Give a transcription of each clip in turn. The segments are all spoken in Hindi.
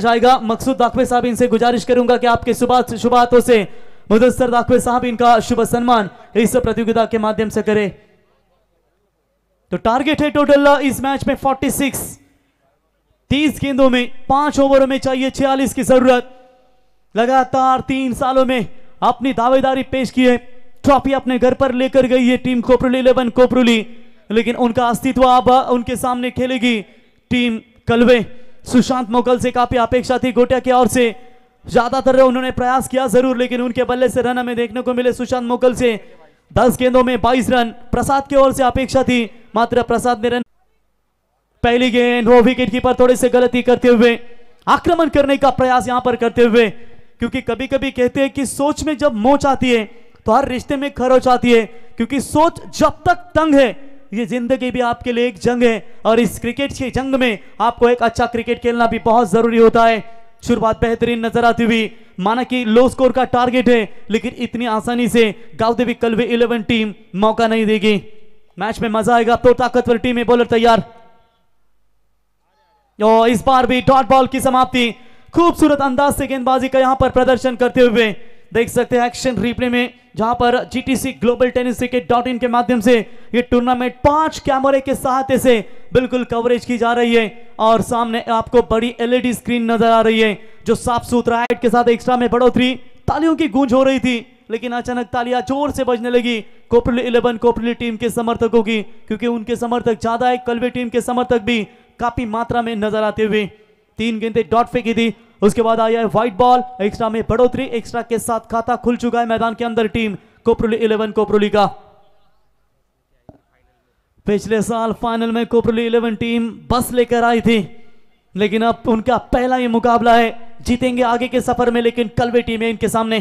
जाएगा मकसूद दाखवे साहब इनसे गुजारिश करूंगा कि आपके शुभ शुभातों से मुदस्तर दाखवे साहब इनका शुभ सम्मान इस प्रतियोगिता के माध्यम से करें तो टारगेट है टोटल इस मैच में 46 30 गेंदों में पांच ओवरों में चाहिए 46 की जरूरत लगातार तीन सालों में अपनी दावेदारी पेश की है ट्रॉफी अपने घर पर लेकर गई है टीम कोपरुली इलेवन कोपरुली लेकिन उनका अस्तित्व अब उनके सामने खेलेगी टीम कलवे सुशांत मोगल से काफी अपेक्षा थी गोटिया की ओर से ज्यादातर उन्होंने प्रयास किया जरूर लेकिन उनके बल्ले से रन हमें देखने को मिले सुशांत मोगल से दस गेंदों में बाईस रन प्रसाद की ओर से अपेक्षा थी मात्र प्रसाद ने रन पहली गेंद वो विकेट कीपर थोड़ी से गलती करते हुए आक्रमण करने का प्रयास यहां पर करते हुए क्योंकि कभी कभी कहते हैं कि सोच में जब मोच आती है तो हर रिश्ते में खरोच आती है क्योंकि सोच जब तक तंग है ये जिंदगी भी आपके लिए एक जंग है और इस क्रिकेट की जंग में आपको एक अच्छा क्रिकेट खेलना भी बहुत जरूरी होता है शुरुआत बेहतरीन नजर आती हुई माना कि लो स्कोर का टारगेट है लेकिन इतनी आसानी से गावदेवी भी इलेवन टीम मौका नहीं देगी मैच में मजा आएगा तो ताकतवर टीम है बॉलर तैयार और इस बार भी डॉट बॉल की समाप्ति खूबसूरत अंदाज से गेंदबाजी का यहां पर प्रदर्शन करते हुए देख सकते हैं एक्शन रिप्ले में जहां पर GTC global tennis dot in के माध्यम से ये टूर्नामेंट पांच कैमरे के सहायते से बिल्कुल कवरेज की जा रही है और सामने आपको बड़ी एलईडी स्क्रीन e नजर आ रही है जो साफ सुथरा हाइट के साथ एक्स्ट्रा में बढ़ोतरी तालियों की गूंज हो रही थी लेकिन अचानक तालियां जोर से बजने लगी कोपरली इलेवन कोपरली टीम के समर्थकों की क्योंकि उनके समर्थक ज्यादा है कलवे टीम के समर्थक भी काफी मात्रा में नजर आते हुए तीन गेंदे डॉट फेंकी थी उसके बाद आया है व्हाइट बॉल एक्स्ट्रा में बढ़ोतरी एक्स्ट्रा के साथ खाता खुल चुका है मैदान के अंदर टीम कोपरुली इलेवन कोपरुली का पिछले साल फाइनल में कोपरुली इलेवन टीम बस लेकर आई थी लेकिन अब उनका पहला ही मुकाबला है जीतेंगे आगे के सफर में लेकिन कल वे टीम है इनके सामने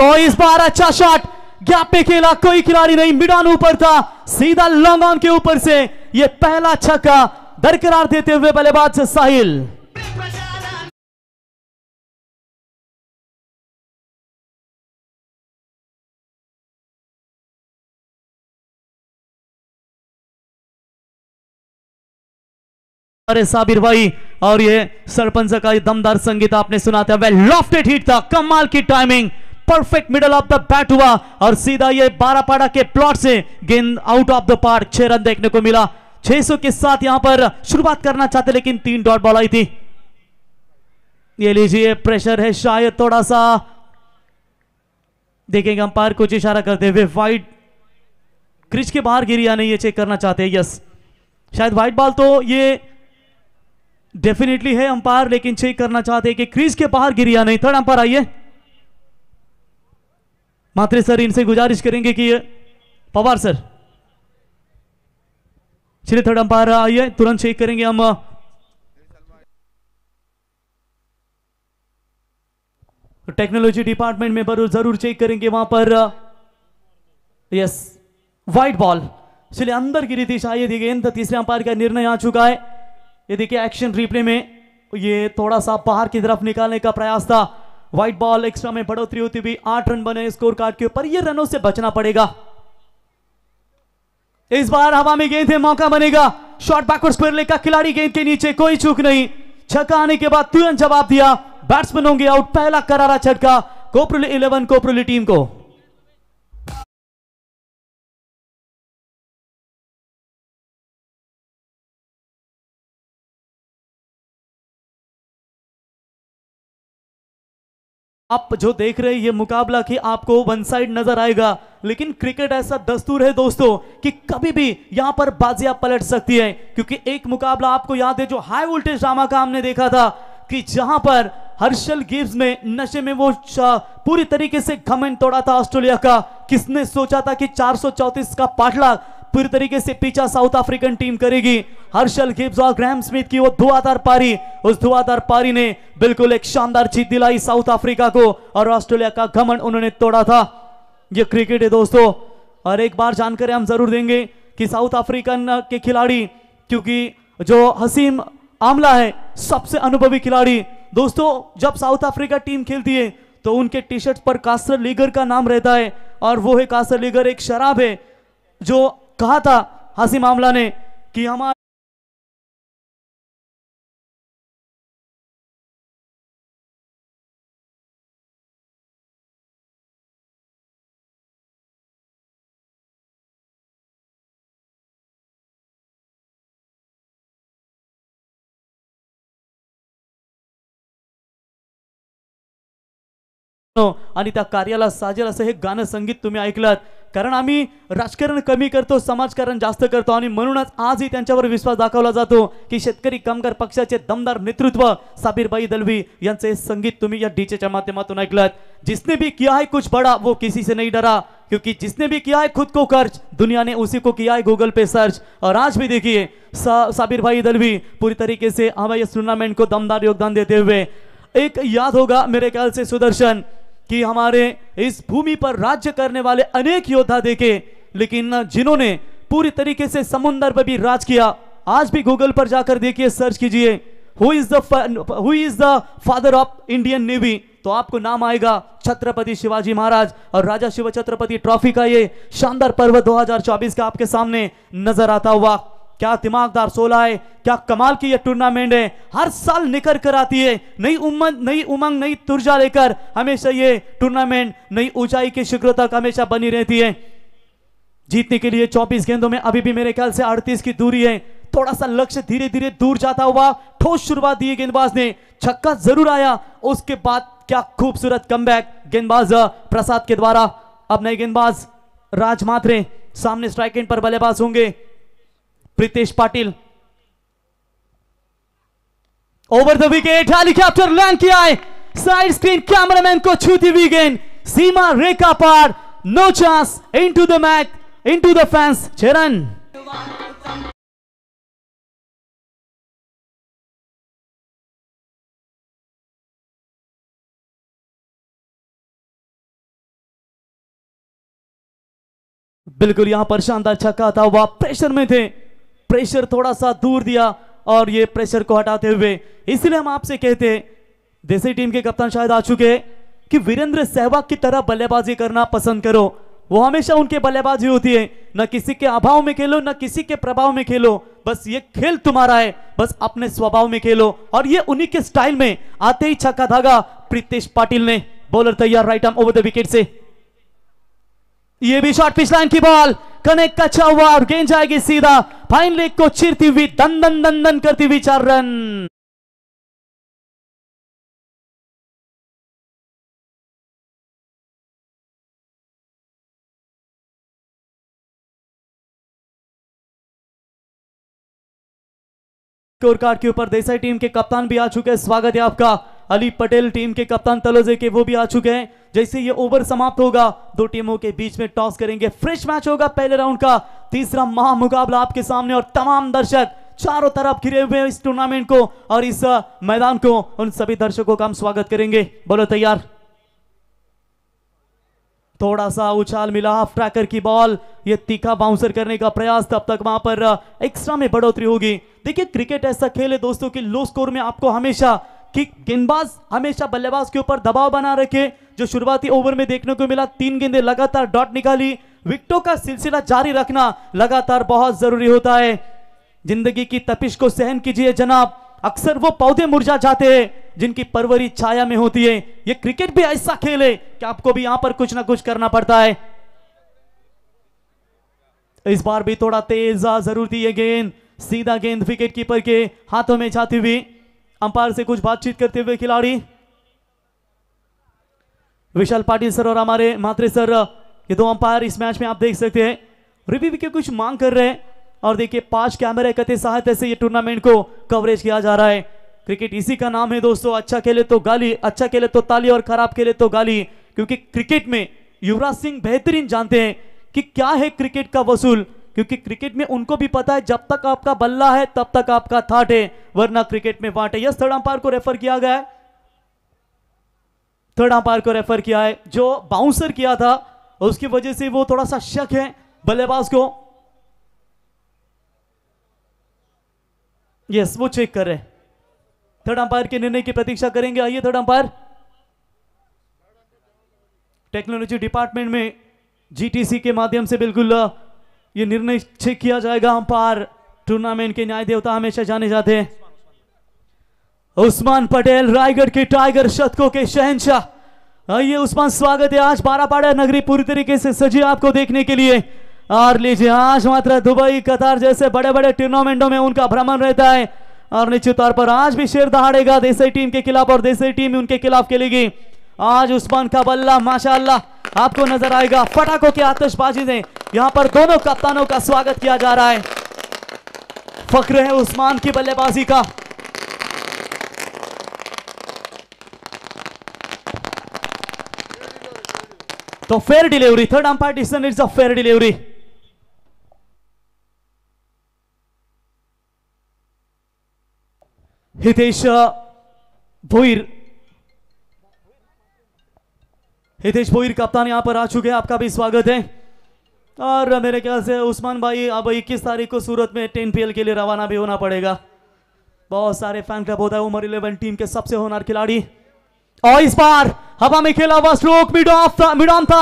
तो इस बार अच्छा शॉट गैप पे खेला कोई खिलाड़ी नहीं मिडान ऊपर था सीधा लॉन्ग ऑन के ऊपर से यह पहला छक्का दरकरार देते हुए बल्लेबाज साहिल अरे साबिर भाई और ये सरपंच का दमदार संगीत आपने सुना था वे लॉफ्टेड हिट था कमाल की timing perfect middle of the bat हुआ और सीधा ये बारापाड़ा के प्लॉट से गेंद आउट ऑफ द पार्क छह रन देखने को मिला 600 के साथ यहां पर शुरुआत करना चाहते लेकिन तीन डॉट बॉल आई थी ये लीजिए प्रेशर है शायद थोड़ा सा देखेंगे अंपायर कुछ इशारा करते हुए वाइड क्रिच के बाहर गिरी या नहीं ये चेक करना चाहते हैं यस शायद व्हाइट बॉल तो ये डेफिनेटली है अंपायर लेकिन चेक करना चाहते हैं कि क्रीज के बाहर गिरी या नहीं थर्ड अंपायर आइए मात्रे सर इनसे गुजारिश करेंगे कि पवार सर चलिए थर्ड अंपायर आइए तुरंत चेक करेंगे हम टेक्नोलॉजी डिपार्टमेंट में जरूर जरूर चेक करेंगे वहां पर यस वाइट बॉल चलिए अंदर गिरी थी शायद ये गेंद तीसरे अंपायर का निर्णय आ चुका है ये देखिए एक्शन रिप्ले में ये थोड़ा सा बाहर की तरफ निकालने का प्रयास था व्हाइट बॉल एक्स्ट्रा में बढ़ोतरी होती हुई आठ रन बने स्कोर कार्ड के ऊपर ये रनों से बचना पड़ेगा इस बार हवा में गेंद है मौका बनेगा शॉर्ट बैकवर्ड स्क्वायर लेकर खिलाड़ी गेंद के नीचे कोई चूक नहीं छक्का आने के बाद तुरंत जवाब दिया बैट्समैन होंगे आउट पहला करारा छटका कोपरुली इलेवन कोपरुली टीम को आप जो देख रहे हैं ये मुकाबला कि आपको वन साइड नजर आएगा लेकिन क्रिकेट ऐसा दस्तूर है दोस्तों कि कभी भी यहां पर बाजिया पलट सकती है क्योंकि एक मुकाबला आपको याद है जो हाई वोल्टेज ड्रामा का हमने देखा था कि जहां पर हर्षल गिव्स में नशे में वो पूरी तरीके से घमेंट तोड़ा था ऑस्ट्रेलिया का किसने सोचा था कि चार का पाठला पूरी तरीके से पीछा साउथ अफ्रीकन टीम करेगी हर्षल गिब्स और ग्रैम स्मिथ की वो धुआधार पारी उस धुआधार पारी ने बिल्कुल एक शानदार जीत दिलाई साउथ अफ्रीका को और ऑस्ट्रेलिया का घमन उन्होंने तोड़ा था ये क्रिकेट है दोस्तों और एक बार जानकारी हम जरूर देंगे कि साउथ अफ्रीकन के खिलाड़ी क्योंकि जो हसीम आमला है सबसे अनुभवी खिलाड़ी दोस्तों जब साउथ अफ्रीका टीम खेलती है तो उनके टी शर्ट पर कासर लीगर का नाम रहता है और वो है कासर लीगर एक शराब है जो कहा था हासी मामला ने कि हमारे कार्याला साजेल असं संगीत तुम्ही ऐकलात कारण आम्ही राजकारण कमी करतो समाजकारण जास्त करतो आणि म्हणूनच आजही त्यांच्यावर विश्वास दाखवला जातो की शेतकरी कामगार पक्षाचे दमदार नेतृत्व साबीरबाई दलवी यांचे हे संगीत तुम्ही या डीजेच्या माध्यमातून ऐकलात जिसने भी किया है कुछ बड़ा वो किसी से नहीं डरा क्योंकि जिसने भी किया है खुद को खर्च दुनिया ने उसी को किया है गूगल पे सर्च और आज भी देखिए सा, साबिर भाई दलवी पूरी तरीके से हमें टूर्नामेंट को दमदार योगदान देते हुए एक याद होगा मेरे ख्याल से सुदर्शन कि हमारे इस भूमि पर राज्य करने वाले अनेक योद्धा देखे लेकिन जिन्होंने पूरी तरीके से समुंदर पर भी राज किया आज भी गूगल पर जाकर देखिए सर्च कीजिए who is the who is the father of Indian navy तो आपको नाम आएगा छत्रपति शिवाजी महाराज और राजा शिव छत्रपति ट्रॉफी का ये शानदार पर्व 2024 का आपके सामने नजर आता हुआ क्या दिमागदार सोला है क्या कमाल की ये टूर्नामेंट है हर साल निकल कर आती है नई उमंग नई उमंग नई तुर्जा लेकर हमेशा ये टूर्नामेंट नई ऊंचाई की शिक्र तक हमेशा बनी रहती है जीतने के लिए 24 गेंदों में अभी भी मेरे ख्याल से 38 की दूरी है थोड़ा सा लक्ष्य धीरे धीरे दूर जाता हुआ ठोस शुरुआत दी गेंदबाज ने छक्का जरूर आया उसके बाद क्या खूबसूरत कम गेंदबाज प्रसाद के द्वारा अब नए गेंदबाज राज मात्रे सामने स्ट्राइक पर बल्लेबाज होंगे Pritesh Patil over the wicket helicopter land किया है साइड स्क्रीन कैमरामैन को छूती हुई गेंद सीमा रेखा पार no chance into the match into the fans चरण बिल्कुल यहां पर शानदार छक्का था वह प्रेशर में थे प्रेशर थोड़ा सा दूर दिया और ये प्रेशर को हटाते हुए इसलिए हम आपसे कहते हैं देसी टीम के कप्तान शायद आ चुके कि वीरेंद्र सहवाग की तरह बल्लेबाजी करना पसंद करो वो हमेशा उनके बल्लेबाजी होती है न किसी के अभाव में खेलो न किसी के प्रभाव में खेलो बस ये खेल तुम्हारा है बस अपने स्वभाव में खेलो और ये उन्हीं के स्टाइल में आते ही छक्का धागा प्रीतेश पाटिल ने बॉलर तैयार right arm over the wicket से ये भी शॉट पिच लाइन की बॉल कनेक्ट अच्छा हुआ और गेंद जाएगी सीधा फाइन लेग को चीरती हुई दन दन दन दन करती हुई चार रन स्कोर कार्ड के ऊपर देसाई टीम के कप्तान भी आ चुके हैं स्वागत है आपका अली पटेल टीम के कप्तान तलोजे के वो भी आ चुके हैं जैसे ये ओवर समाप्त होगा दो टीमों के बीच में टॉस करेंगे फ्रेश मैच होगा पहले राउंड का तीसरा महामुकाबला आपके सामने और तमाम दर्शक चारों तरफ घिरे हुए इस टूर्नामेंट को और इस मैदान को उन सभी दर्शकों का हम स्वागत करेंगे बोलो तैयार थोड़ा सा उछाल मिला हाफ ट्रैकर की बॉल ये तीखा बाउंसर करने का प्रयास तब तक वहां पर एक्स्ट्रा में बढ़ोतरी होगी देखिए क्रिकेट ऐसा खेल है दोस्तों कि लो स्कोर में आपको हमेशा कि गेंदबाज हमेशा बल्लेबाज के ऊपर दबाव बना रखे जो शुरुआती ओवर में देखने को मिला तीन गेंदे लगातार डॉट निकाली विकटों का सिलसिला जारी रखना लगातार बहुत जरूरी होता है जिंदगी की तपिश को सहन कीजिए जनाब अक्सर वो पौधे मुरझा जाते हैं जिनकी परवरी छाया में होती है ये क्रिकेट भी ऐसा खेल है कि आपको भी यहां पर कुछ ना कुछ करना पड़ता है इस बार भी थोड़ा तेज जरूर थी ये गेंद सीधा गेंद विकेट कीपर के हाथों में जाती हुई अंपायर से कुछ बातचीत करते हुए खिलाड़ी विशाल पाटिल सर और हमारे मात्रे सर ये दो अंपायर इस मैच में आप देख सकते हैं रिव्यू के कुछ मांग कर रहे हैं और देखिए पांच कैमरे कते सहायता से ये टूर्नामेंट को कवरेज किया जा रहा है क्रिकेट इसी का नाम है दोस्तों अच्छा खेले तो गाली अच्छा खेले तो ताली और खराब खेले तो गाली क्योंकि क्रिकेट में युवराज सिंह बेहतरीन जानते हैं कि क्या है क्रिकेट का वसूल क्योंकि क्रिकेट में उनको भी पता है जब तक आपका बल्ला है तब तक आपका थाट है वरना क्रिकेट में वाट है यस थर्ड अंपायर को रेफर किया गया है थर्ड अंपायर को रेफर किया है जो बाउंसर किया था उसकी वजह से वो थोड़ा सा शक है बल्लेबाज को यस वो चेक कर रहे थर्ड अंपायर के निर्णय की प्रतीक्षा करेंगे आइए थर्ड अंपायर टेक्नोलॉजी डिपार्टमेंट में जीटीसी के माध्यम से बिल्कुल ये निर्णय निश्चय किया जाएगा अंपायर टूर्नामेंट के न्याय देवता हमेशा जाने जाते हैं उस्मान पटेल रायगढ़ के टाइगर शतकों के शहनशाह आइए उस्मान स्वागत है आज बारापाड़ा नगरी पूरी तरीके से सजी आपको देखने के लिए और लीजिए आज मात्र दुबई कतार जैसे बड़े बड़े टूर्नामेंटों में उनका भ्रमण रहता है और निश्चित तौर पर आज भी शेर दहाड़ेगा देसाई टीम के खिलाफ और देश टीम उनके खिलाफ खेलेगी आज उस्मान का बल्ला माशाल्लाह आपको नजर आएगा फटाखों की आतशबाजी ने यहां पर दोनों कप्तानों का स्वागत किया जा रहा है फख्र है उस्मान की बल्लेबाजी का तो fair delivery third umpire decision is a fair delivery Hitesh Bhoir Hitesh Bhoir कप्तान यहाँ पर आ चुके हैं आपका भी स्वागत है और मेरे ख्याल से उस्मान भाई अब इक्कीस तारीख को सूरत में टेन पी के लिए रवाना भी होना पड़ेगा बहुत सारे फैन क्लब होता है उमर इलेवन टीम के सबसे होनार खिलाड़ी और इस बार हवा में खेला हुआ स्ट्रोक मिड ऑफ था मिड ऑन था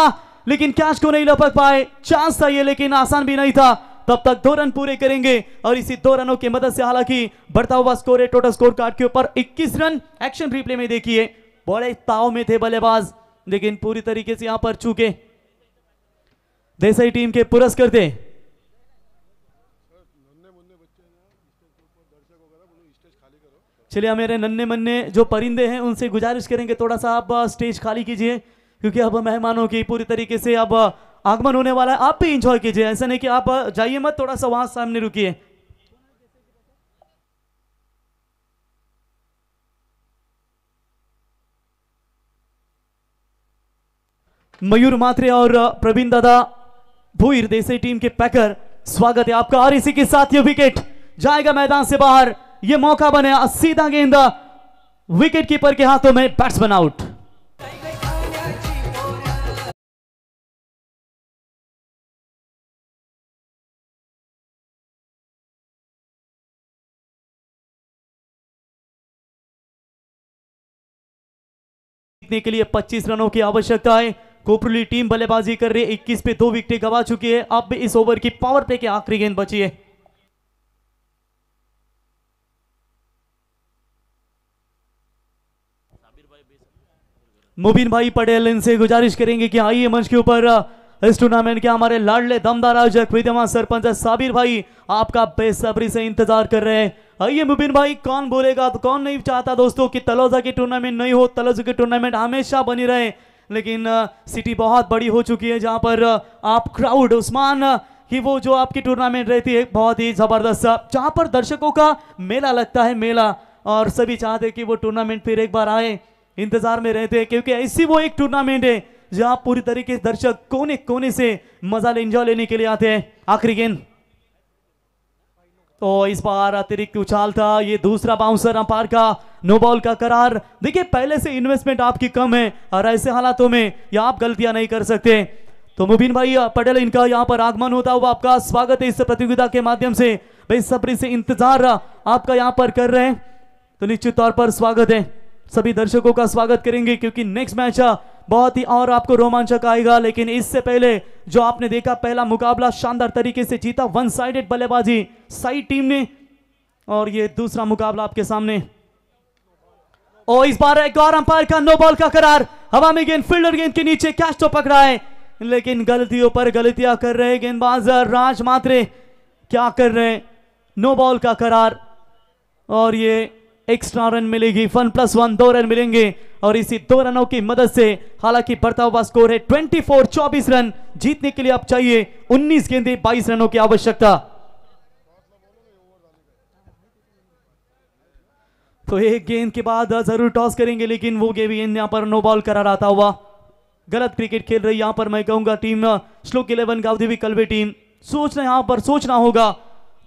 लेकिन कैच को नहीं लपक पाए चांस था ये लेकिन आसान भी नहीं था तब तक दो रन पूरे करेंगे और इसी दो रनों की मदद से हालांकि बढ़ता हुआ स्कोर है टोटल स्कोर कार्ड के ऊपर 21 रन एक्शन रिप्ले में देखिए बड़े ताव में थे बल्लेबाज लेकिन पूरी तरीके से यहां पर चूके देसाई टीम के पुरस्कृत थे चलिए मेरे नन्हे मन्ने जो परिंदे हैं उनसे गुजारिश करेंगे थोड़ा सा आप स्टेज खाली कीजिए क्योंकि अब मेहमानों की पूरी तरीके से अब आगमन होने वाला है आप भी इंजॉय कीजिए ऐसा नहीं कि आप जाइए मत थोड़ा सा वहां सामने रुकिए मयूर मात्रे और प्रवीण दादा भूर देसाई टीम के पैकर स्वागत है आपका और इसी के साथ ये विकेट जाएगा मैदान से बाहर ये मौका बने सीधा गेंद विकेट कीपर के हाथों में बैट्समैन आउट जीतने के लिए 25 रनों की आवश्यकता है कोपरली टीम बल्लेबाजी कर रही है इक्कीस पे दो विकेट गवा चुकी है अब इस ओवर की पावर प्ले के आखिरी गेंद बची है मुबीन भाई पटेल इनसे गुजारिश करेंगे कि आइए मंच के ऊपर इस टूर्नामेंट के हमारे लाडले दमदार आयोजक विद्यमान सरपंच साबिर भाई आपका बेसब्री से इंतजार कर रहे हैं आइए मुबिन भाई कौन बोलेगा तो कौन नहीं चाहता दोस्तों कि तलोजा की टूर्नामेंट नहीं हो तलोजा की टूर्नामेंट हमेशा बनी रहे लेकिन सिटी बहुत बड़ी हो चुकी है जहां पर आप क्राउड उस्मान कि वो जो आपकी टूर्नामेंट रहती है बहुत ही ज़बरदस्त जहाँ पर दर्शकों का मेला लगता है मेला और सभी चाहते कि वो टूर्नामेंट फिर एक बार आए इंतज़ार में रहते हैं क्योंकि ऐसी वो एक टूर्नामेंट है जहाँ पूरी तरीके से दर्शक कोने कोने से मजा ले एंजॉय लेने के लिए आते हैं आखिरी गेंद तो इस बार अतिरिक्त उछाल था ये दूसरा बाउंसर अंपायर का नो बॉल का करार देखिए पहले से इन्वेस्टमेंट आपकी कम है और ऐसे हालातों में या आप गलतियां नहीं कर सकते तो मुबीन भाई पटेल इनका यहाँ पर आगमन होता हुआ आपका स्वागत है इस प्रतियोगिता के माध्यम से बेसब्री से इंतजार आपका यहाँ पर कर रहे हैं तो निश्चित तौर पर स्वागत है सभी दर्शकों का स्वागत करेंगे क्योंकि नेक्स्ट मैच बहुत ही और आपको रोमांचक आएगा लेकिन इससे पहले जो आपने देखा पहला मुकाबला शानदार तरीके से जीता वन साइडेड बल्लेबाजी साइड टीम ने और ये दूसरा मुकाबला आपके सामने और इस बार एक और अंपायर का नो बॉल का करार हवा में गेंद फील्डर गेंद के नीचे कैच तो पकड़ा है लेकिन गलतियों पर गलतियां कर रहे गेंदबाज राज मात्रे क्या कर रहे नो बॉल का करार और ये एक्स्ट्रा रन मिलेगी वन प्लस वन दो रन मिलेंगे और इसी दो रनों की मदद से हालांकि बढ़ता हुआ स्कोर है ट्वेंटी फोर चौबीस रन जीतने के लिए अब चाहिए उन्नीस गेंदे बाईस रनों की आवश्यकता तो एक गेंद के बाद जरूर टॉस करेंगे लेकिन वो गेवियन यहां पर नो बॉल करा रहा था हुआ गलत क्रिकेट खेल रही यहां पर मैं कहूंगा टीम श्लोक इलेवन गावदेवी कल्बे टीम सोचना यहां पर सोचना होगा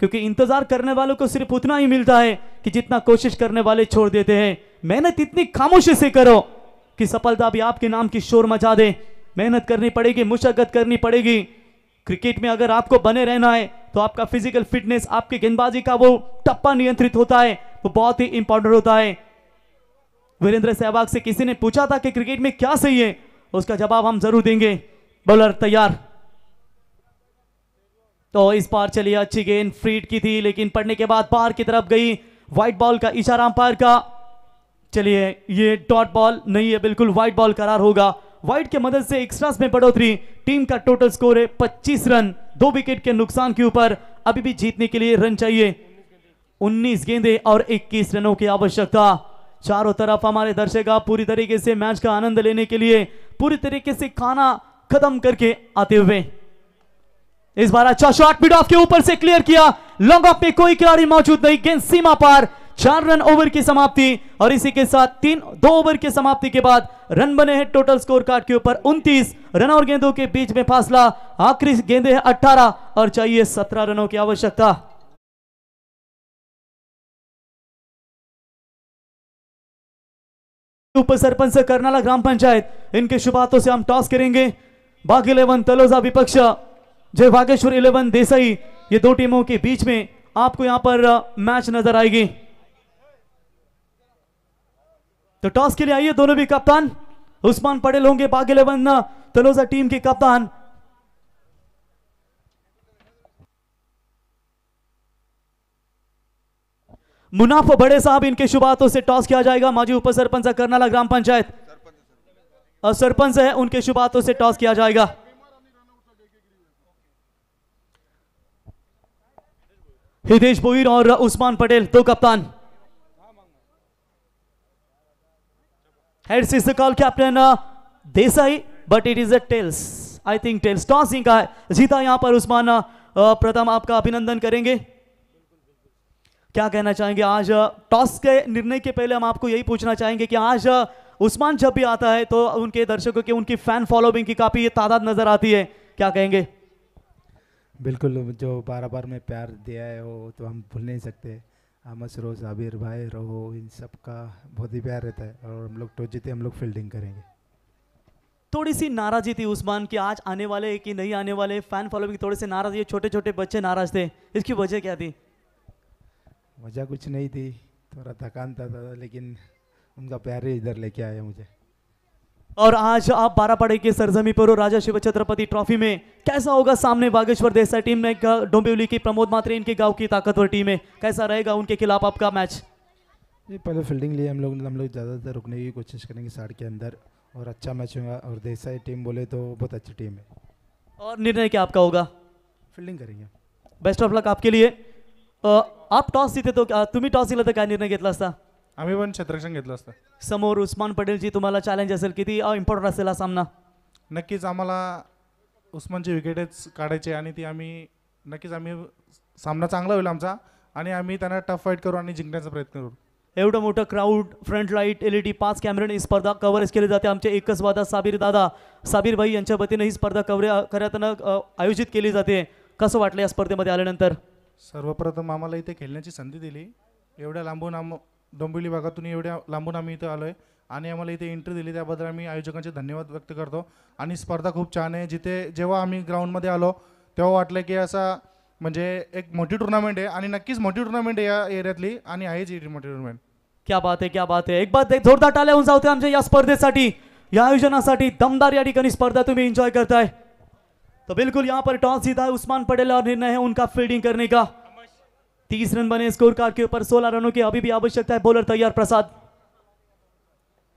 क्योंकि इंतजार करने वालों को सिर्फ उतना ही मिलता है कि जितना कोशिश करने वाले छोड़ देते हैं मेहनत इतनी खामोशी से करो कि सफलता भी आपके नाम की शोर मचा दे मेहनत करनी पड़ेगी मुशक्कत करनी पड़ेगी क्रिकेट में अगर आपको बने रहना है तो आपका फिजिकल फिटनेस आपकी गेंदबाजी का वो टप्पा नियंत्रित होता है वो बहुत ही इंपॉर्टेंट होता है वीरेंद्र सहवाग से किसी ने पूछा था कि क्रिकेट में क्या सही है उसका जवाब हम जरूर देंगे बॉलर तैयार तो इस बार चलिए अच्छी गेंद फ्रीड की थी लेकिन पढ़ने के बाद पार की तरफ गई व्हाइट बॉल का इशारा अंपायर का चलिए ये डॉट बॉल नहीं है बिल्कुल व्हाइट बॉल करार होगा व्हाइट के मदद से एक्स्ट्रास में बढ़ोतरी टीम का टोटल स्कोर है पच्चीस रन दो विकेट के नुकसान के ऊपर अभी भी जीतने के लिए रन चाहिए उन्नीस गेंदे और इक्कीस रनों की आवश्यकता चारों तरफ हमारे दर्शक पूरी तरीके से मैच का आनंद लेने के लिए पूरी तरीके से खाना खत्म करके आते हुए इस बार अच्छा शॉट मिड ऑफ के ऊपर से क्लियर किया लॉन्ग ऑफ पे कोई खिलाड़ी मौजूद नहीं गेंद सीमा पार चार रन ओवर की समाप्ति और इसी के साथ तीन दो ओवर की समाप्ति के बाद रन बने हैं टोटल स्कोर कार्ड के ऊपर 29 रन और गेंदों के बीच में फासला आखिरी गेंदे है अट्ठारह और चाहिए 17 रनों की आवश्यकता उप सरपंच करनाला ग्राम पंचायत इनके शुभ से हम टॉस करेंगे बाकी इलेवन तलोजा विपक्ष जय बागेश्वर इलेवन देसाई ये दो टीमों के बीच में आपको यहां पर मैच नजर आएगी तो टॉस के लिए आइए दोनों भी कप्तान उस्मान पटेल होंगे बाग इलेवन तलोजा टीम के कप्तान मुनाफा बड़े साहब इनके शुभातों से टॉस किया जाएगा माजी उप सरपंच करनाला ग्राम पंचायत और सरपंच है उनके शुभातों से टॉस किया जाएगा हितेश बोईर और उस्मान पटेल दो कप्तान heads is the call captain Desai but it is a tails I think tails tossing का है जीता यहां पर उस्मान uh, uh, प्रथम आपका अभिनंदन करेंगे क्या कहना चाहेंगे आज टॉस uh, के निर्णय के पहले हम आपको यही पूछना चाहेंगे कि आज उस्मान जब भी आता है तो उनके दर्शकों के उनकी फैन फॉलोइंग की काफी तादाद नजर आती है क्या कहेंगे बिल्कुल जो बार बार में प्यार दिया है वो तो हम भूल नहीं सकते आमस रोज़ आबिर भाई रहो इन सब का बहुत ही प्यार रहता है और हम लोग टॉस तो जीते हम लोग फील्डिंग करेंगे थोड़ी सी नाराज़ी थी उस्मान की आज आने वाले कि नहीं आने वाले फैन फॉलोइंग थोड़े से नाराज ये छोटे छोटे बच्चे नाराज थे इसकी वजह क्या थी वजह कुछ नहीं थी थोड़ा थकान था, था लेकिन उनका प्यार ही इधर लेके आया मुझे और आज आप बारापाड़े के सरजमी पर हो राजा शिव छत्रपति ट्रॉफी में कैसा होगा सामने बागेश्वर देसाई टीम में डोंबिवली की प्रमोद मात्रे इनके गांव की ताकतवर टीम है कैसा रहेगा उनके खिलाफ आपका मैच पहले फील्डिंग लिए हम लोग हम लोग ज़्यादातर रुकने की कोशिश करेंगे साढ़ के अंदर और अच्छा मैच होगा और देसाई टीम बोले तो बहुत अच्छी टीम है और निर्णय क्या आपका होगा फील्डिंग करेंगे बेस्ट ऑफ लक आपके लिए आप टॉस जीते तो तुम्हें टॉस दिला तो क्या निर्णय घता आम्ही पण क्षेत्रक्षण घेतलं असतं समोर उस्मान पटेलची तुम्हाला चॅलेंज असेल किती इम्पॉर्टंट असेल हा सामना नक्कीच आम्हाला उस्मानची विकेटच काढायची आणि ती आम्ही नक्कीच आम्ही सामना चांगला होईल आमचा आणि आम्ही त्यांना टफ फाईट करू आणि जिंकण्याचा प्रयत्न करू एवढं मोठं crowd front light L E D पाच कॅमेरेने स्पर्धा कव्हरेज केली जाते आमचे एकच वादा साबीर दादा साबीर भाई यांच्या वतीने ही स्पर्धा कव्हरे खऱ्या आयोजित केली जाते कसं वाटलं या स्पर्धेमध्ये आल्यानंतर सर्वप्रथम आम्हाला इथे खेळण्याची संधी दिली एवढ्या लांबून आम डोंबिवली भागातून एवढ्या लांबून आम्ही इथं आलो आहे आणि आम्हाला इथे एंट्री दिली त्याबद्दल आम्ही आयोजकांचे धन्यवाद व्यक्त करतो आणि स्पर्धा खूप छान आहे जिथे जेव्हा आम्ही ग्राउंडमध्ये आलो तेव्हा वाटलं की असा म्हणजे एक मोठी टुर्नामेंट आहे आणि नक्कीच मोठी टुर्नामेंट आहे या एरियातली आणि आहेच ही मोठी टुर्नामेंट क्या बात आहे क्या बात आहे एक बात एक जोरदार टाल्या होऊन जाऊ आमच्या या स्पर्धेसाठी या आयोजनासाठी दमदार या ठिकाणी स्पर्धा तुम्ही एन्जॉय करताय तर बिलकुल या पर टॉस जीता उस्मान पटेल और निर्णय है उनका फील्डिंग करने का तीस रन बने स्कोर कार्ड के ऊपर सोलह रनों की अभी भी आवश्यकता है बॉलर तैयार प्रसाद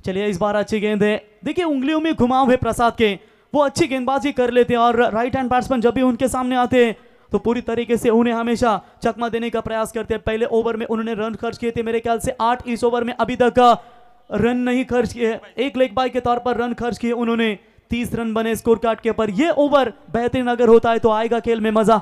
चलिए इस बार अच्छी गेंद है देखिए उंगलियों में घुमाव है प्रसाद के वो अच्छी गेंदबाजी कर लेते हैं और राइट हैंड बैट्समैन जब भी उनके सामने आते हैं तो पूरी तरीके से उन्हें हमेशा चकमा देने का प्रयास करते हैं पहले ओवर में उन्होंने रन खर्च किए थे मेरे ख्याल से आठ इस ओवर में अभी तक रन नहीं खर्च किए एक लेग बाई के तौर पर रन खर्च किए उन्होंने तीस रन बने स्कोर कार्ड के ऊपर यह ओवर बेहतरीन अगर होता है तो आएगा खेल में मजा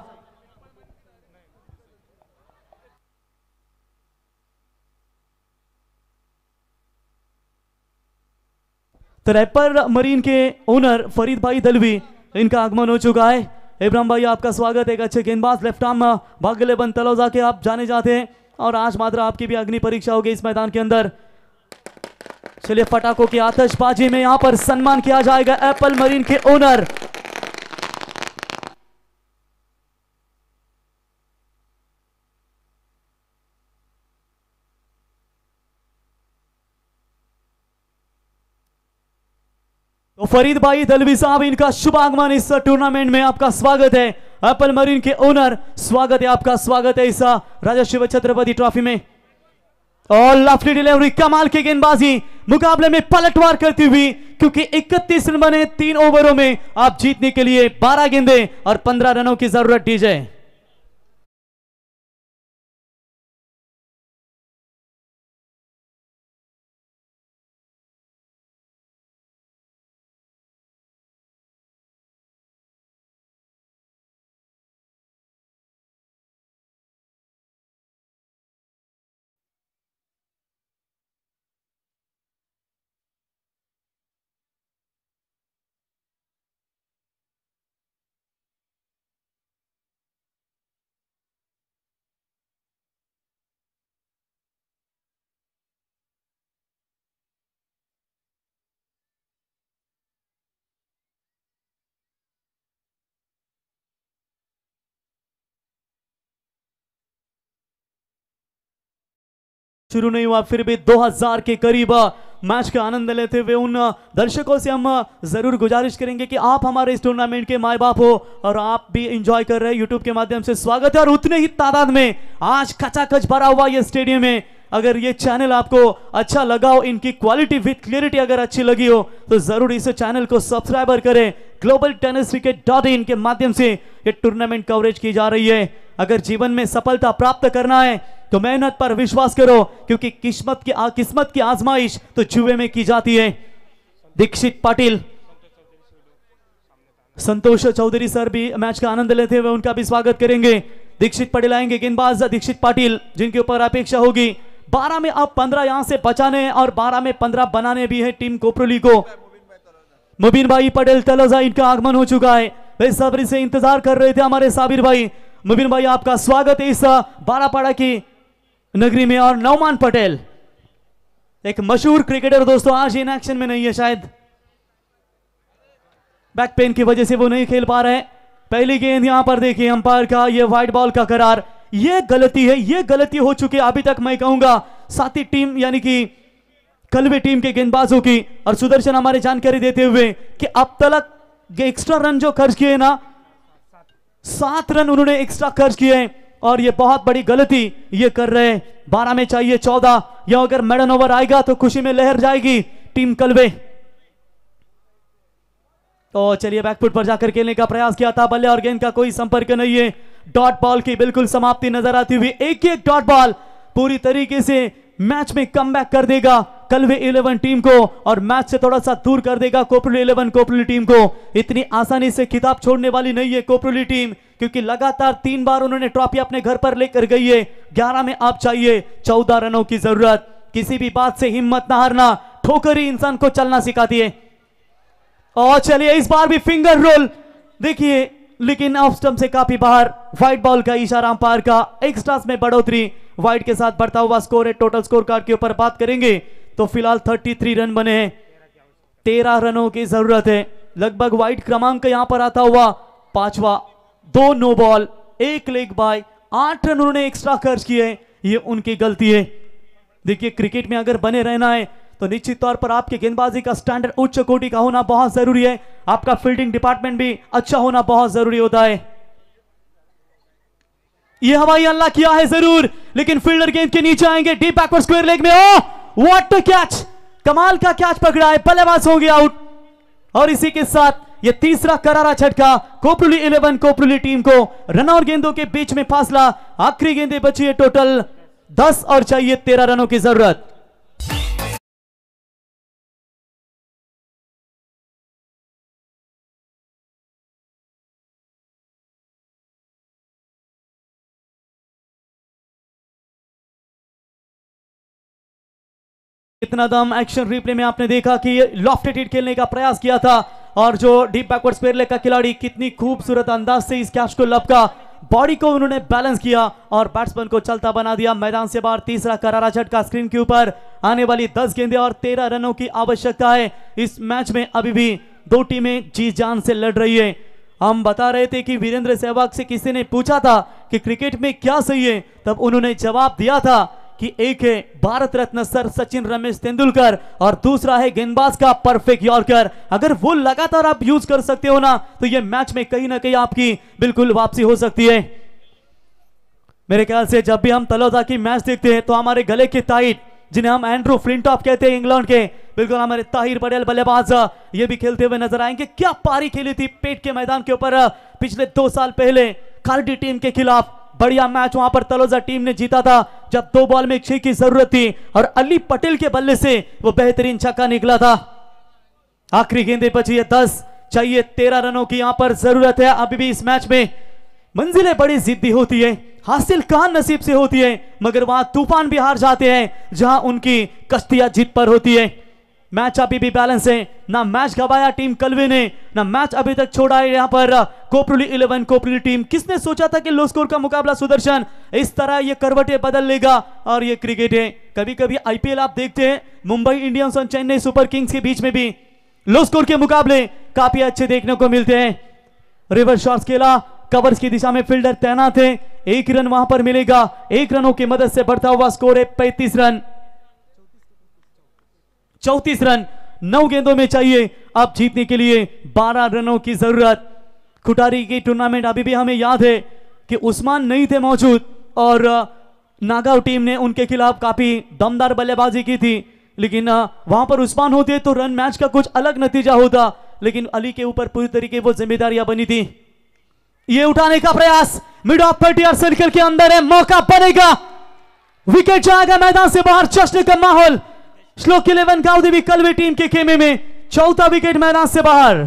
तो रैपर मरीन के ओनर फरीद भाई दलवी इनका आगमन हो चुका है इब्राहिम भाई आपका स्वागत है एक अच्छे गेंदबाज लेफ्ट आर्म भाग्य बन तलौजा के आप जाने जाते हैं और आज मात्र आपकी भी अग्नि परीक्षा होगी इस मैदान के अंदर चलिए फटाखों की आतशबाजी में यहां पर सम्मान किया जाएगा एप्पल मरीन के ओनर फरीद भाई दलवी साहब इनका शुभ आगमन इस टूर्नामेंट में आपका स्वागत है एप्पल मरीन के ओनर स्वागत है आपका स्वागत है इस राजा शिव छत्रपति ट्रॉफी में और लफली डिलीवरी कमाल के गेंदबाजी मुकाबले में पलटवार करती हुई क्योंकि 31 रन बने तीन ओवरों में आप जीतने के लिए 12 गेंदे और 15 रनों की जरूरत दी जाए शुरू नहीं हुआ फिर भी 2000 के करीब मैच का आनंद लेते हुए उन दर्शकों से हम जरूर गुजारिश करेंगे कि आप हमारे इस टूर्नामेंट के माए बाप हो और आप भी इंजॉय कर रहे हैं यूट्यूब के माध्यम से स्वागत है और उतने ही तादाद में आज खचाखच भरा हुआ ये स्टेडियम है अगर ये चैनल आपको अच्छा लगा हो इनकी क्वालिटी विथ क्लियरिटी अगर अच्छी लगी हो तो जरूर इस चैनल को सब्सक्राइबर करें global tennis cricket dot in के माध्यम से ये टूर्नामेंट कवरेज की जा रही है अगर जीवन में सफलता प्राप्त करना है तो मेहनत पर विश्वास करो क्योंकि किस्मत की आ, किस्मत की आजमाइश तो जुए में की जाती है दीक्षित पाटिल संतोष चौधरी सर भी मैच का आनंद लेते हुए उनका भी स्वागत करेंगे दीक्षित पटेल आएंगे गेंदबाज दीक्षित पाटिल जिनके ऊपर अपेक्षा होगी बारह में आप पंद्रह यहां से बचाने और बारह में पंद्रह बनाने भी है टीम कोपरोली को मुबीन भाई पटेल तलोजा इनका आगमन हो चुका है बेसब्री से इंतजार कर रहे थे हमारे साबिर भाई मुबीन भाई आपका स्वागत है इस बारापाड़ा की नगरी में और नौमान पटेल एक मशहूर क्रिकेटर दोस्तों आज इन एक्शन में नहीं है शायद बैक पेन की वजह से वो नहीं खेल पा रहे पहली गेंद यहां पर देखिए अंपायर का ये व्हाइट बॉल का करार ये गलती है ये गलती हो चुकी है अभी तक मैं कहूंगा साथी टीम यानी कि कलवे टीम के गेंदबाजों की और सुदर्शन हमारे जानकारी देते हुए कि अब तक एक्स्ट्रा रन जो खर्च किए ना सात रन उन्होंने एक्स्ट्रा खर्च किए हैं और ये बहुत बड़ी गलती ये कर रहे हैं बारह में चाहिए चौदह या अगर मेडन ओवर आएगा तो खुशी में लहर जाएगी टीम कलवे तो चलिए बैकफुट पर जाकर खेलने का प्रयास किया था बल्ले और गेंद का कोई संपर्क नहीं है डॉट बॉल की बिल्कुल समाप्ति नजर आती हुई एक एक डॉट बॉल पूरी तरीके से मैच में कम बैक कर देगा कलवे इलेवन टीम को और मैच से थोड़ा सा दूर कर देगा कोपरली इलेवन कोपरली टीम को इतनी आसानी से खिताब छोड़ने वाली नहीं है कोपरली टीम क्योंकि लगातार तीन बार उन्होंने ट्रॉफी अपने घर पर लेकर गई है ग्यारह में आप चाहिए चौदह रनों की जरूरत किसी भी बात से हिम्मत ना हारना ठोकर ही इंसान को चलना सिखाती है और चलिए इस बार भी फिंगर रोल देखिए लेकिन ऑफ स्टंप से काफी बाहर व्हाइट बॉल का इशारा अंपायर का एक्स्ट्रास में बढ़ोतरी व्हाइट के साथ बढ़ता हुआ स्कोर है टोटल स्कोर कार्ड के ऊपर बात करेंगे तो फिलहाल 33 रन बने हैं तेरह रनों की जरूरत है लगभग व्हाइट क्रमांक यहां पर आता हुआ पांचवा दो नो बॉल एक लेग बाय आठ रन उन्होंने एक्स्ट्रा खर्च किए ये उनकी गलती है देखिए क्रिकेट में अगर बने रहना है तो निश्चित तौर पर आपके गेंदबाजी का स्टैंडर्ड उच्च कोटि का होना बहुत जरूरी है आपका फील्डिंग डिपार्टमेंट भी अच्छा होना बहुत जरूरी होता है ये हवाई हल्ला किया है जरूर लेकिन फील्डर गेंद के नीचे आएंगे डीप बैकवर्ड स्क्वेयर लेग में ओ वॉट टू कैच कमाल का कैच पकड़ा है बल्लेबाज हो गया आउट और इसी के साथ ये तीसरा करारा छटका कोपरुली इलेवन कोपरुली टीम को रन और गेंदों के बीच में फासला आखिरी गेंदे बची है टोटल दस और चाहिए तेरह रनों की जरूरत इतना दम एक्शन रिप्ले में आपने देखा कि लॉफ्टेड हिट खेलने का प्रयास किया था और जो डीप बैकवर्ड स्पेयर लेग का खिलाड़ी कितनी खूबसूरत अंदाज से इस कैच को लपका बॉडी को उन्होंने बैलेंस किया और बैट्समैन को चलता बना दिया मैदान से बाहर तीसरा करारा झटका स्क्रीन के ऊपर आने वाली दस गेंदे और तेरह रनों की आवश्यकता है इस मैच में अभी भी दो टीमें जी जान से लड़ रही है हम बता रहे थे कि वीरेंद्र सहवाग से किसी ने पूछा था कि क्रिकेट में क्या सही है तब उन्होंने जवाब दिया था कि एक है भारत रत्न सर सचिन रमेश तेंदुलकर और दूसरा है गेंदबाज का परफेक्ट यॉर्कर अगर वो लगातार आप यूज कर सकते हो ना तो ये मैच में कहीं ना कहीं आपकी बिल्कुल वापसी हो सकती है मेरे ख्याल से जब भी हम तलोदा की मैच देखते हैं तो हमारे गले के ताइट जिन्हें हम एंड्रू फ्लिंटॉप कहते हैं इंग्लैंड के बिल्कुल हमारे ताहिर पटेल बल्लेबाज ये भी खेलते हुए नजर आएंगे क्या पारी खेली थी पेट के मैदान के ऊपर पिछले दो साल पहले कार्डी टीम के खिलाफ बढ़िया मैच वहां पर तलोजा टीम ने जीता था जब दो बॉल में छह की जरूरत थी और अली पटेल के बल्ले से वो बेहतरीन छक्का निकला था आखिरी गेंदे बची है दस चाहिए तेरह रनों की यहां पर जरूरत है अभी भी इस मैच में मंजिलें बड़ी जिद्दी होती है हासिल कहां नसीब से होती है मगर वहां तूफान भी हार जाते हैं जहां उनकी कश्तियां जीत पर होती है मैच अभी भी बैलेंस है ना मैच गवाया टीम कलवे ने ना मैच अभी तक छोड़ा है यहाँ पर कोपरुली इलेवन कोपरुली टीम किसने सोचा था कि लो स्कोर का मुकाबला सुदर्शन इस तरह ये करवटे बदल लेगा और ये क्रिकेट है कभी कभी आईपीएल आप देखते हैं मुंबई इंडियंस और चेन्नई सुपर किंग्स के बीच में भी लो स्कोर के मुकाबले काफी अच्छे देखने को मिलते हैं रिवर्स शॉर्ट खेला कवर्स की दिशा में फील्डर तैनात है एक रन वहां पर मिलेगा एक रनों की मदद से बढ़ता हुआ स्कोर है पैंतीस रन चौतीस रन नौ गेंदों में चाहिए अब जीतने के लिए बारह रनों की जरूरत खुटारी की टूर्नामेंट अभी भी हमें याद है कि उस्मान नहीं थे मौजूद और नागाव टीम ने उनके खिलाफ काफी दमदार बल्लेबाजी की थी लेकिन वहां पर उस्मान होते तो रन मैच का कुछ अलग नतीजा होता लेकिन अली के ऊपर पूरी तरीके वो जिम्मेदारियां बनी थी ये उठाने का प्रयास मिड ऑफ पेटीआर सर्कल के अंदर है मौका बनेगा विकेट जाएगा मैदान से बाहर चश्मे का माहौल श्लोक इलेवन गांव देवी कलवे टीम के खेमे में चौथा विकेट मैदान से बाहर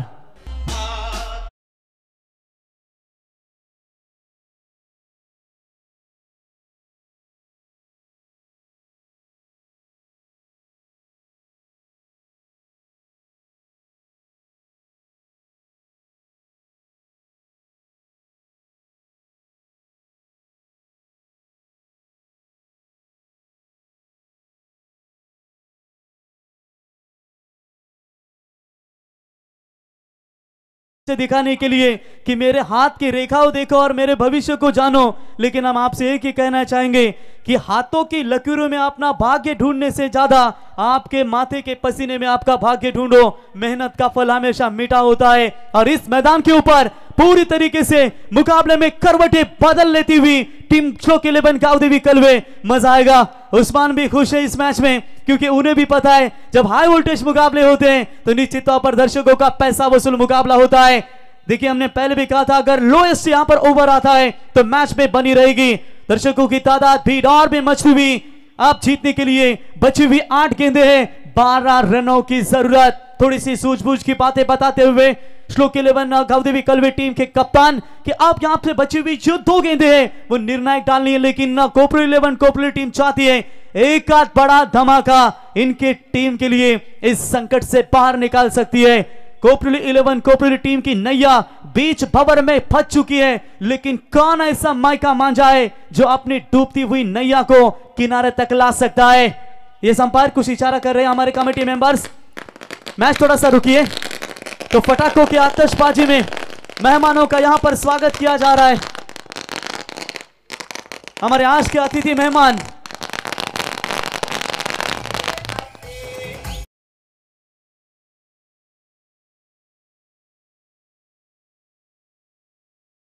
दिखाने के लिए कि मेरे हाथ की रेखाओं देखो और मेरे भविष्य को जानो लेकिन हम आपसे एक ही कहना चाहेंगे कि हाथों की लकीरों में अपना भाग्य ढूंढने से ज्यादा आपके माथे के पसीने में आपका भाग्य ढूंढो मेहनत का फल हमेशा मीठा होता है और इस मैदान के ऊपर पूरी तरीके से मुकाबले में करवटे बदल लेती हुई टीम चौक इलेवन गाउदेवी कलवे मजा आएगा उस्मान भी खुश है इस मैच में क्योंकि उन्हें भी पता है जब हाई वोल्टेज मुकाबले होते हैं तो निश्चित तौर पर दर्शकों का पैसा वसूल मुकाबला होता है देखिए हमने पहले भी कहा था अगर लोएस्ट यहां पर ओवर आता है तो मैच में बनी रहेगी दर्शकों की तादाद भीड़ और भी मछली हुई आप जीतने के लिए बची हुई आठ गेंदे हैं बारह रनों की जरूरत थोड़ी सी सूझबूझ की बातें बताते हुए श्लोक इलेवन गावदेवी कलवे टीम के कप्तान कि आप यहां से बची हुई जो दो गेंदे हैं वो निर्णायक डालनी है लेकिन ना कोपरे इलेवन कोपरे टीम चाहती है एक आध बड़ा धमाका इनके टीम के लिए इस संकट से बाहर निकाल सकती है कोपरेली इलेवन कोपरेली टीम की नैया बीच भवर में फंस चुकी है लेकिन कौन ऐसा मायका मान जाए जो अपनी डूबती हुई नैया को किनारे तक ला सकता है यह संपर्क कुछ इशारा कर रहे हैं हमारे कमेटी मेंबर्स मैच थोड़ा सा रुकिए तो पटाखों की आतशबाजी में मेहमानों का यहां पर स्वागत किया जा रहा है हमारे आज के अतिथि मेहमान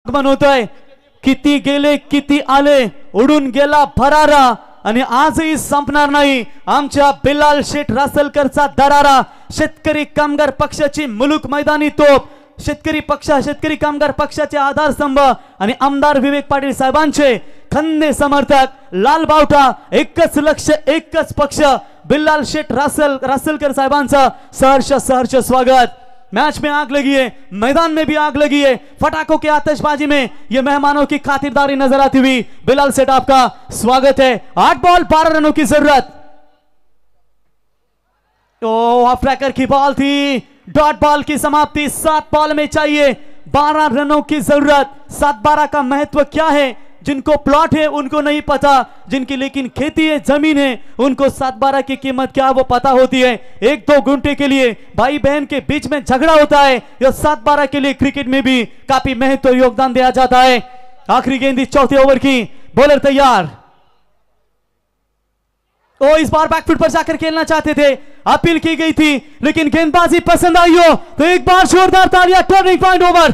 आगमन होता है किती गेले किती आले उड़न गेला फरारा आणि आजही संपणार नाही आमच्या बिलाल शेठ रासलकरचा दरारा शेतकरी कामगार पक्षाची मुलूक मैदानी तोप शेतकरी पक्ष शेतकरी कामगार पक्षाचे आधारस्तंभ आणि आमदार विवेक पाटील साहेबांचे खंदे समर्थक लाल बावटा एकच लक्ष एकच पक्ष बिल्लाल शेठ रासल रासलकर साहेबांचं सहर्ष सहर्ष स्वागत मैच में आग लगी है मैदान में भी आग लगी है फटाखों के आतशबाजी में ये मेहमानों की खातिरदारी नजर आती हुई बिलाल सेठ आपका स्वागत है आठ बॉल बारह रनों की जरूरत तो की बॉल थी डॉट बॉल की समाप्ति सात बॉल में चाहिए बारह रनों की जरूरत सात बारह का महत्व क्या है जिनको प्लॉट है उनको नहीं पता जिनकी लेकिन खेती है जमीन है उनको सात बारह की कीमत क्या वो पता होती है एक दो घंटे के लिए भाई बहन के बीच में झगड़ा होता है यह सात बारह के लिए क्रिकेट में भी काफी महत्व योगदान दिया जाता है आखिरी गेंद इस चौथे ओवर की बॉलर तैयार ओ इस बार बैकफुट पर जाकर खेलना चाहते थे अपील की गई थी लेकिन गेंदबाजी पसंद आई हो तो एक बार जोरदार तालिया टर्निंग पॉइंट ओवर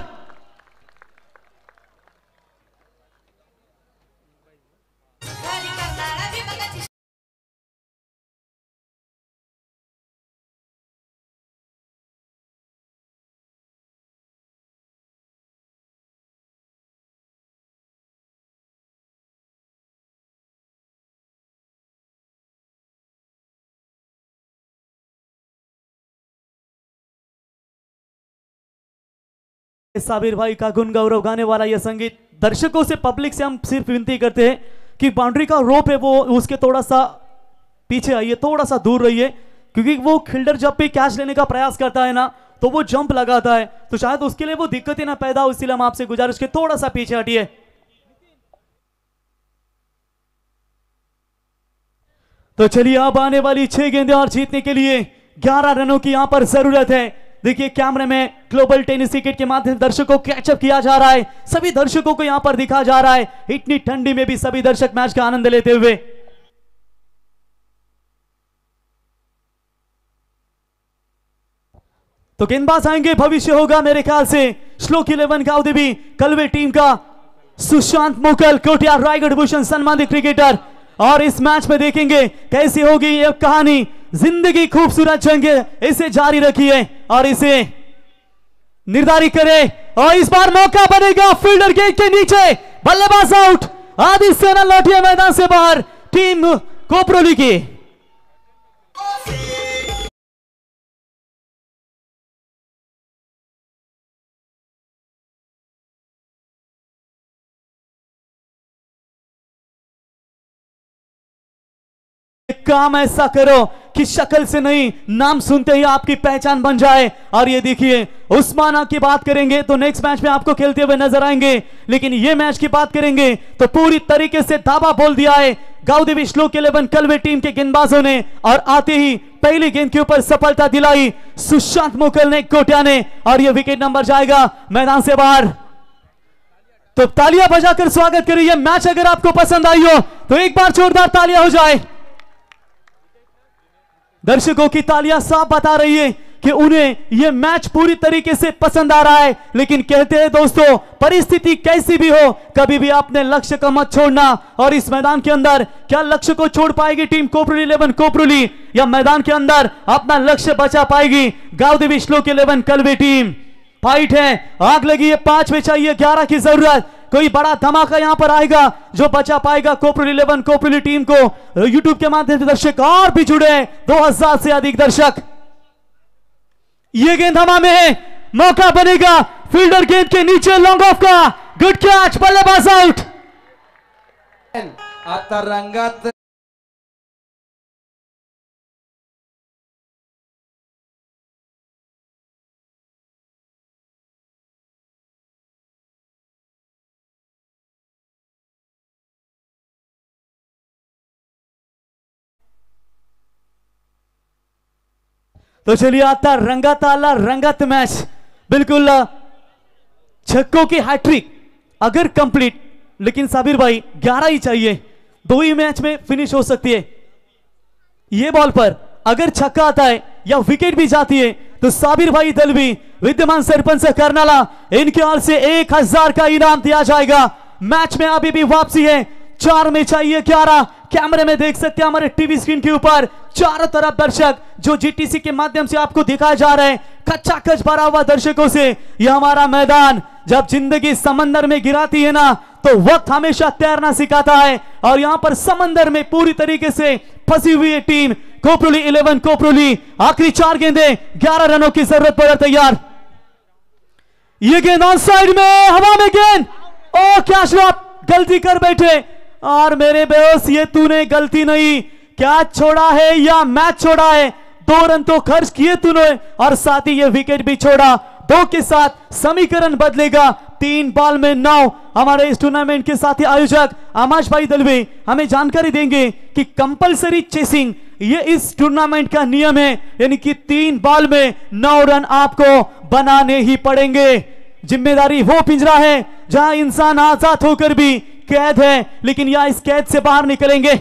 साबिर भाई का गुण गौरव गाने वाला यह संगीत दर्शकों से पब्लिक से हम सिर्फ विनती करते हैं कि बाउंड्री का रोप है वो उसके थोड़ा सा पीछे आइए थोड़ा सा दूर रहिए क्योंकि वो फील्डर जब भी कैच लेने का प्रयास करता है ना तो वो जंप लगाता है तो शायद उसके लिए वो दिक्कत ही ना पैदा हो इसलिए हम आपसे गुजारिश के थोड़ा सा पीछे हटिए तो चलिए अब आने वाली छह गेंदे और जीतने के लिए ग्यारह रनों की यहां पर जरूरत है देखिए कैमरे में ग्लोबल टेनिस क्रिकेट के माध्यम से दर्शकों को कैचअप किया जा रहा है सभी दर्शकों को यहां पर दिखा जा रहा है इतनी ठंडी में भी सभी दर्शक मैच का आनंद लेते हुए तो गेंदबाज आएंगे भविष्य होगा मेरे ख्याल से श्लोक इलेवन का उदय भी कलवे टीम का सुशांत मुकल कोटिया रायगढ़ भूषण सम्मानित क्रिकेटर और इस मैच में देखेंगे कैसी होगी ये कहानी जिंदगी खूबसूरत जंग इसे जारी रखिए और इसे निर्धारित करें और इस बार मौका बनेगा फील्डर गेट के नीचे बल्लेबाज आउट आदित्य सेना लौटिया मैदान से बाहर टीम कोपरोली की काम ऐसा करो कि शक्ल से नहीं नाम सुनते ही आपकी पहचान बन जाए और ये देखिए उस्माना की बात करेंगे तो नेक्स्ट मैच में आपको खेलते हुए नजर आएंगे लेकिन ये मैच की बात करेंगे तो पूरी तरीके से धाबा बोल दिया है गाउदी विष्णु के इलेवन कलवे टीम के गेंदबाजों ने और आते ही पहली गेंद के ऊपर सफलता दिलाई सुशांत मुकल ने कोटिया ने और यह विकेट नंबर जाएगा मैदान से बाहर तो तालियां बजाकर स्वागत करिए मैच अगर आपको पसंद आई हो तो एक बार जोरदार तालियां हो जाए दर्शकों की तालियां साफ बता रही है कि उन्हें यह मैच पूरी तरीके से पसंद आ रहा है लेकिन कहते हैं दोस्तों परिस्थिति कैसी भी हो कभी भी आपने लक्ष्य का मत छोड़ना और इस मैदान के अंदर क्या लक्ष्य को छोड़ पाएगी टीम कोपरुली इलेवन कोपरुली या मैदान के अंदर अपना लक्ष्य बचा पाएगी गांव देवी श्लोक इलेवन कलवे टीम फाइट है आग लगी है पांच में चाहिए ग्यारह की जरूरत कोई बड़ा धमाका यहां पर आएगा जो बचा पाएगा कोपरुल इलेवन कोपरुली टीम को यूट्यूब के माध्यम से दर्शक और भी जुड़े हैं दो हजार से अधिक दर्शक ये गेंद हमा में है मौका बनेगा फील्डर गेंद के नीचे लॉन्ग ऑफ का गुड कैच बल्लेबाज आउट तरंगत तो चलिए आता रंगा ताला रंगत मैच बिल्कुल छक्कों की हैट्रिक अगर कंप्लीट लेकिन साबिर भाई ग्यारह ही चाहिए दो ही मैच में फिनिश हो सकती है ये बॉल पर अगर छक्का आता है या विकेट भी जाती है तो साबिर भाई दलवी विद्यमान सरपंच करनाला इनके ओर से एक हजार का इनाम दिया जाएगा मैच में अभी भी वापसी है चार में चाहिए ग्यारह कैमरे में देख सकते हैं हमारे टीवी स्क्रीन के ऊपर चारों तरफ दर्शक जो जीटीसी के माध्यम से आपको दिखाया जा रहा है कच्चा कच भरा हुआ दर्शकों से यह हमारा मैदान जब जिंदगी समंदर में गिराती है ना तो वक्त हमेशा तैरना सिखाता है और यहां पर समंदर में पूरी तरीके से फंसी हुई है टीम कोपरोली इलेवन कोपरोली आखिरी चार गेंदे ग्यारह रनों की जरूरत पर तैयार ये गेंद ऑन साइड में हवा में गेंद ओ क्या गलती कर बैठे और मेरे बेहोश ये तूने गलती नहीं क्या छोड़ा है या मैच छोड़ा है दो रन तो खर्च किए तूने और साथ ही ये विकेट भी छोड़ा दो के साथ समीकरण बदलेगा तीन बॉल में नौ हमारे इस टूर्नामेंट के ही आयोजक आमाश भाई दलवे हमें जानकारी देंगे कि कंपलसरी चेसिंग ये इस टूर्नामेंट का नियम है यानी कि तीन बॉल में नौ रन आपको बनाने ही पड़ेंगे जिम्मेदारी वो पिंजरा है जहां इंसान आजाद होकर भी कैद है लेकिन या इस कैद से बाहर निकलेंगे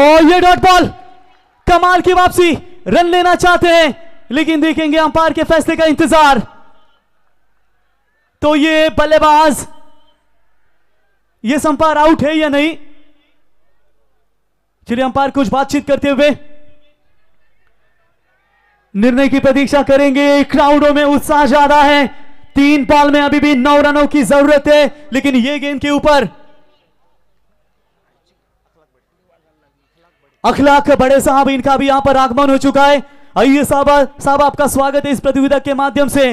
और ये डॉट बॉल कमाल की वापसी रन लेना चाहते हैं लेकिन देखेंगे अंपायर के फैसले का इंतजार तो ये बल्लेबाज ये संपार आउट है या नहीं चलिए अंपायर कुछ बातचीत करते हुए निर्णय की प्रतीक्षा करेंगे क्राउडों में उत्साह ज्यादा है तीन बॉल में अभी भी नौ रनों की जरूरत है लेकिन यह गेंद के ऊपर अखलाक बड़े साहब इनका भी यहां पर आगमन हो चुका है आइए साहब साहब आपका स्वागत है इस प्रतियोगिता के माध्यम से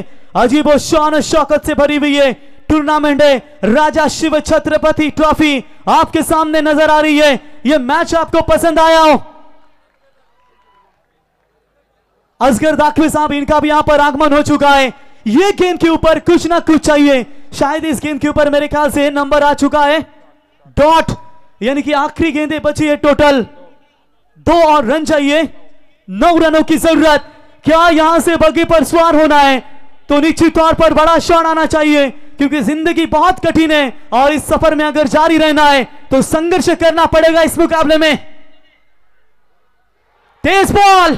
अजीब शान शौकत से भरी हुई है टूर्नामेंट है राजा शिव छत्रपति ट्रॉफी आपके सामने नजर आ रही है यह मैच आपको पसंद आया हो असगर दाखवे साहब इनका भी यहां पर आगमन हो चुका है ये गेंद के ऊपर कुछ ना कुछ चाहिए शायद इस गेंद के ऊपर मेरे ख्याल से नंबर आ चुका है डॉट यानी कि आखिरी गेंदे बची है टोटल दो और रन चाहिए नौ रनों की जरूरत क्या यहां से बगी पर स्वार होना है तो निश्चित तौर पर बड़ा क्षण आना चाहिए क्योंकि जिंदगी बहुत कठिन है और इस सफर में अगर जारी रहना है तो संघर्ष करना पड़ेगा इस मुकाबले में तेज बॉल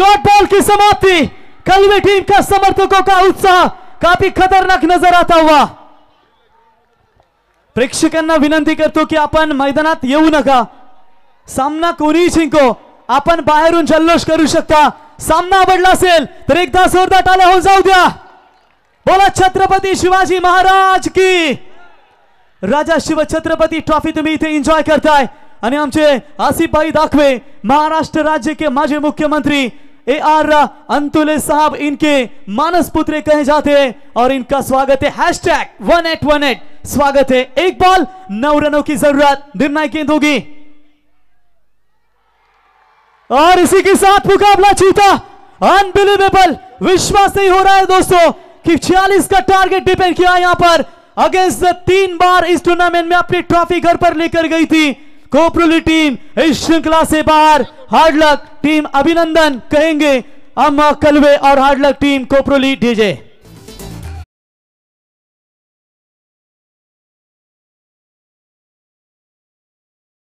डॉट बॉल की समाप्ति कलवे टीम का समर्थकों का उत्साह काफी खतरनाक नजर आता हुआ प्रेक्षकांना विनंती करतो की आपण मैदानात येऊ नका सामना कोणीही जिंको आपण बाहेरून जल्लोष करू शकता सामना आवडला असेल तर एकदा जोरदार टाला होऊन जाऊ द्या बोला छत्रपती शिवाजी महाराज की राजा शिव छत्रपती ट्रॉफी तुम्ही इथे एन्जॉय करताय आणि आमचे भाई दाखवे महाराष्ट्र राज्य के माझे मुख्यमंत्री ए आर अंतुले साहब इनके मानस पुत्र कहे जाते हैं और इनका स्वागत है hashtag one eight one eight स्वागत है एक बॉल नौ रनों की जरूरत निर्णय गेंद होगी और इसी के साथ मुकाबला जीता अनबिलीवेबल विश्वास नहीं हो रहा है दोस्तों कि छियालीस का टारगेट डिपेंड किया यहां पर अगेंस्ट तीन बार इस टूर्नामेंट में अपनी ट्रॉफी घर पर लेकर गई थी कोपरोली टीम इस श्रृंखला से बाहर हार्डलक टीम अभिनंदन कहेंगे अम्मा कलवे और हार्डलक टीम कोपरोली डीजे